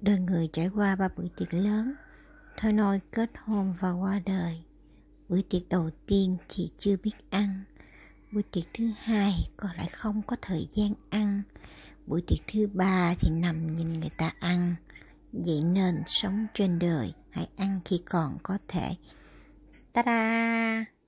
Đời người trải qua ba bữa tiệc lớn, thôi nôi kết hôn và qua đời. Bữa tiệc đầu tiên thì chưa biết ăn, bữa tiệc thứ hai còn lại không có thời gian ăn, bữa tiệc thứ ba thì nằm nhìn người ta ăn. Vậy nên sống trên đời hãy ăn khi còn có thể. Ta-da!